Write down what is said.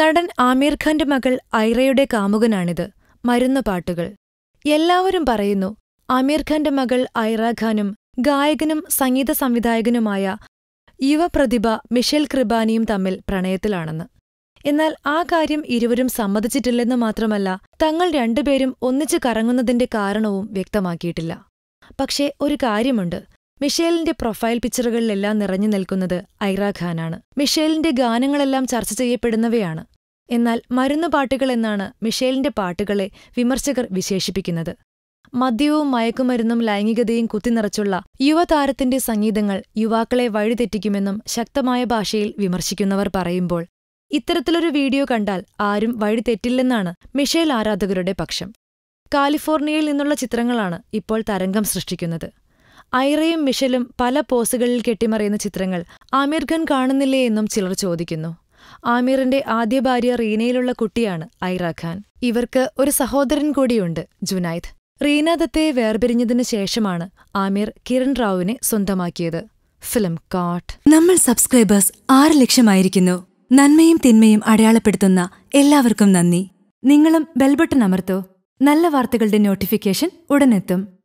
നടൻ ആമീർ ഖാന്റെ മകൾ ഐറയുടെ കാമുകനാണിത് മരുന്ന പാട്ടുകൾ എല്ലാവരും പറയുന്നു ആമീർ ഖാന്റെ മകൾ ഐറ ഖാനും ഗായകനും സംഗീത സംവിധായകനുമായ യുവപ്രതിഭ മിഷേൽ ക്രിബാനിയും തമ്മിൽ പ്രണയത്തിലാണെന്ന് എന്നാൽ ആ കാര്യം ഇരുവരും സമ്മതിച്ചിട്ടില്ലെന്ന് മാത്രമല്ല തങ്ങൾ രണ്ടുപേരും ഒന്നിച്ചു കറങ്ങുന്നതിന്റെ കാരണവും വ്യക്തമാക്കിയിട്ടില്ല പക്ഷേ ഒരു കാര്യമുണ്ട് മിഷേലിന്റെ പ്രൊഫൈൽ പിക്ചറുകളിലെല്ലാം നിറഞ്ഞു നിൽക്കുന്നത് ഐറ ഖാനാണ് മിഷേലിന്റെ ഗാനങ്ങളെല്ലാം ചർച്ച ചെയ്യപ്പെടുന്നവയാണ് എന്നാൽ മരുന്ന് പാട്ടുകൾ എന്നാണ് മിഷേലിന്റെ പാട്ടുകളെ വിമർശകർ വിശേഷിപ്പിക്കുന്നത് മദ്യവും മയക്കുമരുന്നും ലൈംഗികതയും കുത്തിനിറച്ചുള്ള യുവതാരത്തിന്റെ സംഗീതങ്ങൾ യുവാക്കളെ വഴിതെറ്റിക്കുമെന്നും ശക്തമായ ഭാഷയിൽ വിമർശിക്കുന്നവർ പറയുമ്പോൾ ഇത്തരത്തിലൊരു വീഡിയോ കണ്ടാൽ ആരും വഴിതെറ്റില്ലെന്നാണ് മിഷേൽ ആരാധകരുടെ പക്ഷം കാലിഫോർണിയയിൽ നിന്നുള്ള ചിത്രങ്ങളാണ് ഇപ്പോൾ തരംഗം സൃഷ്ടിക്കുന്നത് ഐറയും മിഷലും പല പോസുകളിൽ കെട്ടിമറിയുന്ന ചിത്രങ്ങൾ ആമീർ ഖാൻ കാണുന്നില്ലേ എന്നും ചിലർ ചോദിക്കുന്നു ആമീറിന്റെ ആദ്യ ഭാര്യ റീനയിലുള്ള കുട്ടിയാണ് ഐറ ഖാൻ ഇവർക്ക് ഒരു സഹോദരൻ കൂടിയുണ്ട് ജുനൈദ് റീന ദത്തയെ വേർപിരിഞ്ഞതിനു ശേഷമാണ് ആമീർ കിരൺ റാവുവിനെ സ്വന്തമാക്കിയത് ഫിലിം കാട്ട് നമ്മൾ സബ്സ്ക്രൈബേഴ്സ് ആറ് ലക്ഷമായിരിക്കുന്നു നന്മയും തിന്മയും അടയാളപ്പെടുത്തുന്ന എല്ലാവർക്കും നന്ദി നിങ്ങളും ബെൽബട്ടൺ അമർത്തോ നല്ല വാർത്തകളുടെ നോട്ടിഫിക്കേഷൻ ഉടനെത്തും